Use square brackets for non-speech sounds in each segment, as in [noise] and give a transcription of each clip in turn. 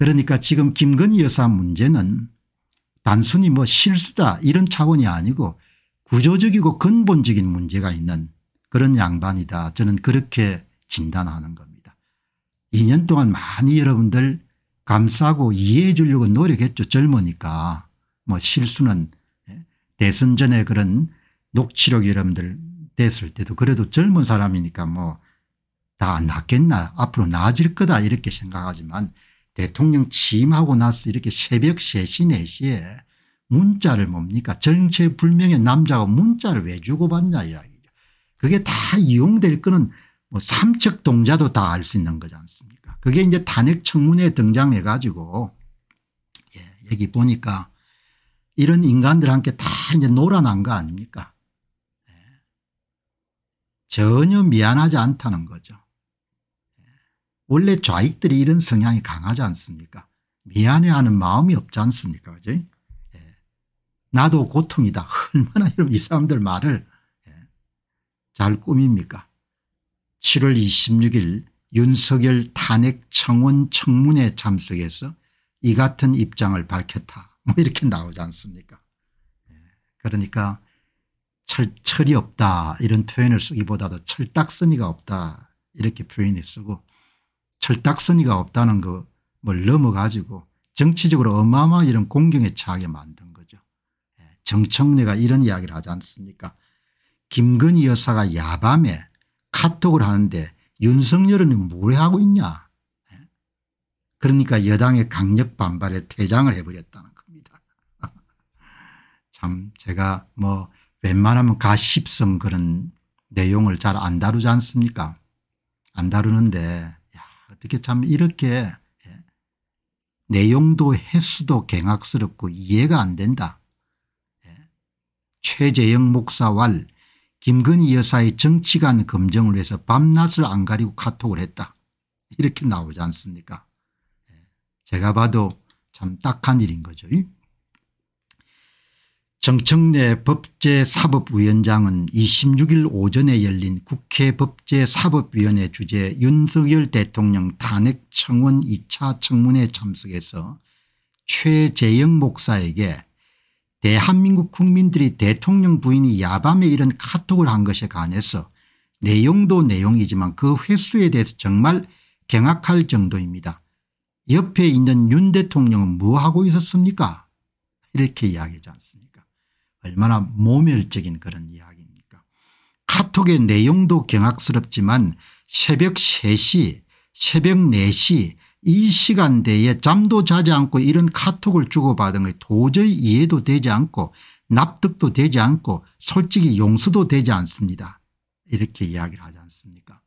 그러니까 지금 김건희 여사 문제는 단순히 뭐 실수다 이런 차원이 아니고 구조적이고 근본적인 문제가 있는 그런 양반이다 저는 그렇게 진단하는 겁니다. 2년 동안 많이 여러분들 감싸고 이해해 주려고 노력했죠 젊으니까 뭐 실수는 예, 대선 전에 그런 녹취록 여러분들 됐을 때도 그래도 젊은 사람이니까 뭐 다 낫겠나 앞으로 나아질 거다 이렇게 생각하지만 대통령 취임하고 나서 이렇게 새벽 3시 4시에 문자를 뭡니까 정체불명의 남자가 문자를 왜 주고받냐 이야기죠. 그게 다 이용될 거는 뭐 삼척 동자도 다 알 수 있는 거지 않습니까 그게 이제 탄핵 청문회에 등장해 가지고 예, 여기 보니까 이런 인간들한테 다 이제 놀아난 거 아닙니까 예. 전혀 미안하지 않다는 거죠. 원래 좌익들이 이런 성향이 강하지 않습니까 미안해하는 마음이 없지 않습니까 그죠? 예. 나도 고통이다 [laughs] 얼마나 이런 이 사람들 말을 예. 잘 꾸밉니까 7월 26일 윤석열 탄핵 청원 청문회 참석에서 이 같은 입장을 밝혔다 뭐 이렇게 나오지 않습니까 예. 그러니까 철, 철이 없다 이런 표현을 쓰기보다도 철딱서니가 없다 이렇게 표현을 쓰고 철딱선니가 없다는 것을 넘어가지고 정치적으로 어마어마 한 이런 공경에 차게 만든 거죠. 예, 정청래가 이런 이야기를 하지 않습니까 김건희 여사가 야밤에 카톡을 하는데 윤석열은 뭘 하고 있냐 예? 그러니까 여당의 강력 반발에 퇴장을 해버렸다는 겁니다. [laughs] 참 제가 뭐 웬만하면 가십성 그런 내용을 잘 안 다루지 않습니까 안 다루는데 어떻게 참 이렇게 예, 내용도 횟수도 경악스럽고 이해가 안 된다. 예, 최재영 목사왈 김건희 여사의 정치관 검증을 위 해서 밤낮을 안 가리고 카톡을 했다. 이렇게 나오지 않습니까 예, 제가 봐도 참 딱한 일인 거죠. 정청래 법제사법위원장은 26일 오전에 열린 국회 법제사법위원회 주재 윤석열 대통령 탄핵 청원 2차 청문회 참석에서 최재영 목사에게 대한민국 국민들이 대통령 부인이 야밤에 이런 카톡을 한 것에 관해서 내용도 내용이지만 그 횟수에 대해서 정말 경악할 정도입니다. 옆에 있는 윤 대통령은 뭐하고 있었습니까 이렇게 이야기하지 않습니까 얼마나 모멸적인 그런 이야기입니까 카톡의 내용도 경악스럽지만 새벽 3시 새벽 4시 이 시간대에 잠도 자지 않고 이런 카톡을 주고받은 게 도저히 이해도 되지 않고 납득도 되지 않고 솔직히 용서도 되지 않습니다. 이렇게 이야기를 하지 않습니까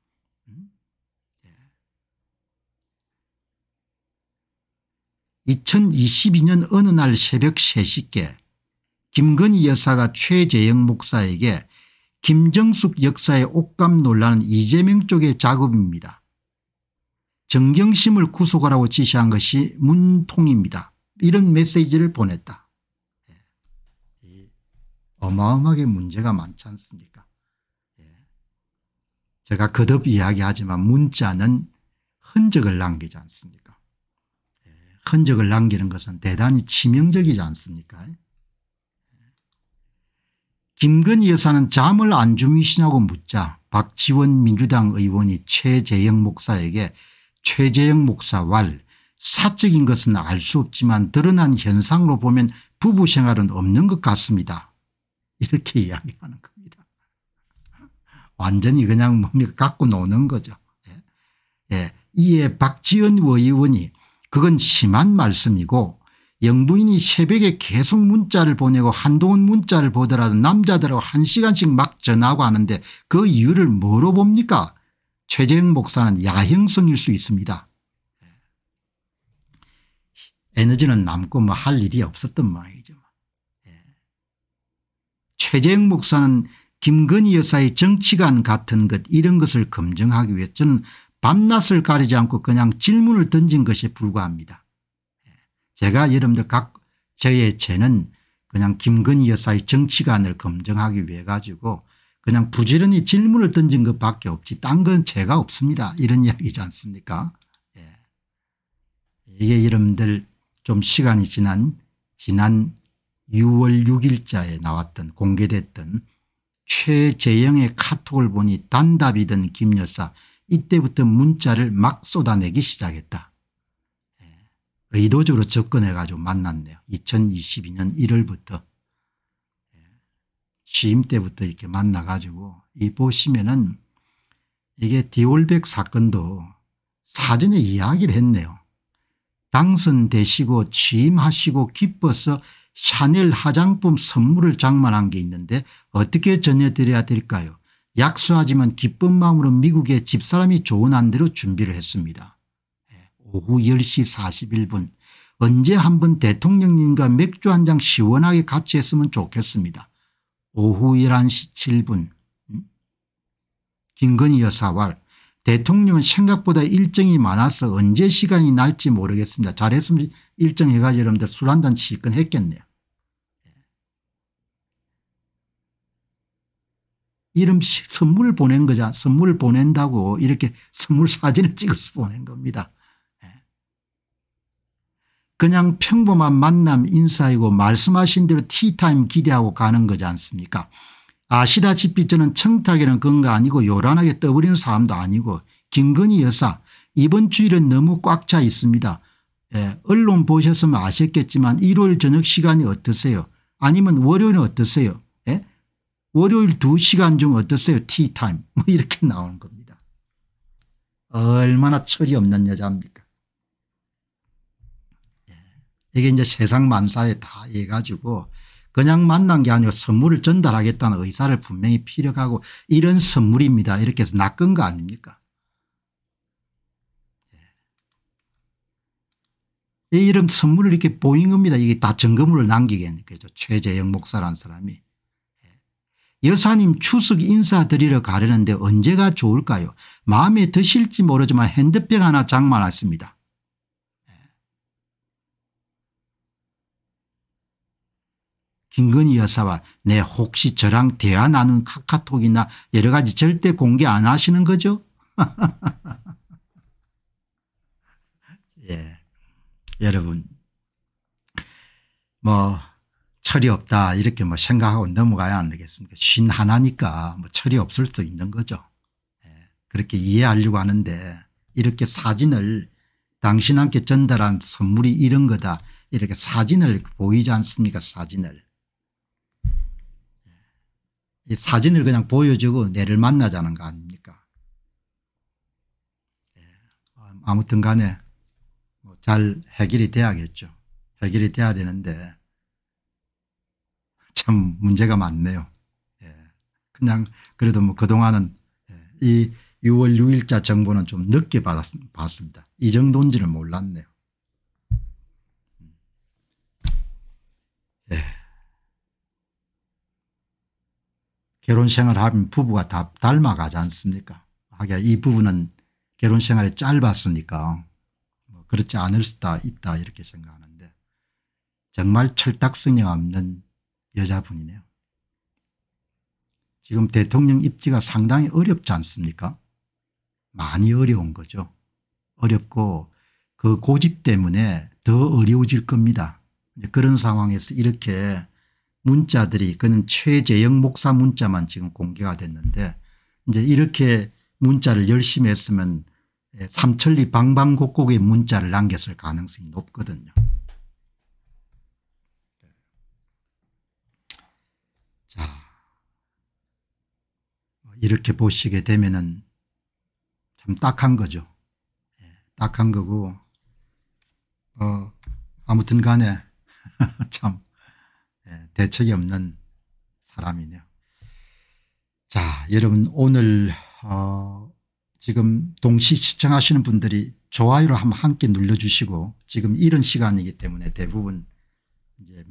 2022년 음? 예. 어느 날 새벽 3시께 김건희 여사가 최재영 목사에게 김정숙 역사의 옥감 논란은 이재명 쪽의 작업입니다. 정경심을 구속하라고 지시한 것이 문통입니다. 이런 메시지를 보냈다. 예. 어마어마하게 문제가 많지 않습니까 예. 제가 거듭 이야기하지만 문자는 흔적을 남기지 않습니까 예. 흔적을 남기는 것은 대단히 치명적이지 않습니까 김건희 여사는 잠을 안 주무시냐고 묻자 박지원 민주당 의원이 최재형 목사에게 최재형 목사 왈 사적인 것은 알 수 없지만 드러난 현상으로 보면 부부 생활은 없는 것 같습니다. 이렇게 이야기하는 겁니다. 완전히 그냥 뭡니까 뭐 갖고 노는 거죠. 예. 예. 이에 박지원 의원이 그건 심한 말씀이고 영부인이 새벽에 계속 문자를 보내고 한동훈 문자를 보더라도 남자들하고 한 시간씩 막 전화하고 하는데 그 이유를 뭐로 봅니까 최재형 목사는 야행성일 수 있습니다. 예. 에너지는 남고 뭐 할 일이 없었던 모양이죠. 예. 최재형 목사는 김건희 여사의 정치관 같은 것 이런 것을 검증하기 위해 저는 밤낮을 가리지 않고 그냥 질문을 던진 것에 불과합니다. 제가 여러분들 각 저의 죄는 그냥 김건희 여사의 정치관을 검증하기 위해 가지고 그냥 부지런히 질문을 던진 것밖에 없지 딴 건 죄가 없습니다. 이런 [laughs] 이야기지 않습니까 예. 이게 여러분들 좀 시간이 지난 지난 6월 6일자에 나왔던 공개됐던 최재영의 카톡을 보니 단답이던 김 여사 이때부터 문자를 막 쏟아내기 시작했다. 의도적으로 접근해 가지고 만났네요. 2022년 1월부터 예. 취임 때부터 이렇게 만나 가지고 이 보시면은 이게 디올백 사건도 사전에 이야기를 했네요. 당선되시고 취임하시고 기뻐서 샤넬 화장품 선물을 장만한 게 있는데 어떻게 전해드려야 될까요? 약수하지만 기쁜 마음으로 미국의 집사람이 좋은 안대로 준비를 했습니다. 오후 10시 41분 언제 한번 대통령님과 맥주 한 잔 시원하게 같이 했으면 좋겠습니다. 오후 11시 7분 음? 김건희 여사와 대통령은 생각보다 일정이 많아서 언제 시간이 날지 모르겠습니다. 잘했으면 일정 해가지고 여러분들 술 한잔 실컷했겠네요. 예. 이름 선물 보낸 거자 선물 보낸다고 이렇게 선물 사진을 찍어서 보낸 겁니다. 그냥 평범한 만남 인사이고 말씀하신 대로 티타임 기대하고 가는 거지 않습니까 아시다시피 저는 청탁에라는 건가 아니고 요란하게 떠버리는 사람도 아니고 김건희 여사 이번 주일은 너무 꽉 차 있습니다. 예, 언론 보셨으면 아셨겠지만 일요일 저녁 시간이 어떠세요 아니면 월요일은 어떠세요 예? 월요일 2시간 중 어떠세요 티타임 [laughs] 뭐 이렇게 나오는 겁니다. 얼마나 철이 없는 여자입니까 이게 이제 세상 만사에 다 해가지고 그냥 만난 게 아니고 선물을 전달하겠다는 의사를 분명히 피력하고 이런 선물입니다. 이렇게 해서 낚은 거 아닙니까? 예. 이 이런 선물을 이렇게 보인 겁니다. 이게 다증거물을 남기게 그죠. 최재영 목사라는 사람이. 예. 여사님 추석 인사드리러 가려는데 언제가 좋을까요? 마음에 드실지 모르지만 핸드백 하나 장만했습니다. 김건희 여사와 내 혹시 저랑 대화 나눈 카카톡이나 여러 가지 절대 공개 안 하시는 거죠? [laughs] 예. 여러분 뭐 철이 없다 이렇게 뭐 생각하고 넘어가야 안 되겠습니까 신 하나니까 뭐 철이 없을 수도 있는 거죠. 예. 그렇게 이해하려고 하는데 이렇게 사진을 당신한테 전달한 선물이 이런 거다 이렇게 사진을 보이지 않습니까 사진을 이 사진을 그냥 보여주고 내를 만나자는 거 아닙니까 예. 아무튼 간에 뭐 잘 해결이 돼야겠죠. 해결이 돼야 되는데 [laughs] 참 문제가 많네요. 예. 그냥 그래도 뭐 그동안은 예. 이 6월 6일자 정보는 좀 늦게 받았, 받습니다. 이 정도인지는 몰랐네요. 결혼생활 하면 부부가 다 닮아가지 않습니까 하기야 이 부부는 결혼생활이 짧았으니까 뭐 그렇지 않을 수도 있다 이렇게 생각하는데 정말 철딱선이 없는 여자분이네요. 지금 대통령 입지가 상당히 어렵지 않습니까 많이 어려운 거죠. 어렵고 그 고집 때문에 더 어려워질 겁니다. 그런 상황에서 이렇게 문자들이 그는 최재영 목사 문자만 지금 공개가 됐는데 이제 이렇게 문자를 열심히 했으면 예, 삼천리 방방곡곡의 문자를 남겼을 가능성이 높거든요. 자 이렇게 보시게 되면은 참 딱한 거죠. 예, 딱한 거고 어 아무튼 간에 대책이 없는 사람이냐자 여러분 오늘 어 지금 동시 시청하시는 분들이 좋아요를 한번 함께 눌러주시고 지금 이런 시간이기 때문에 대부분 이제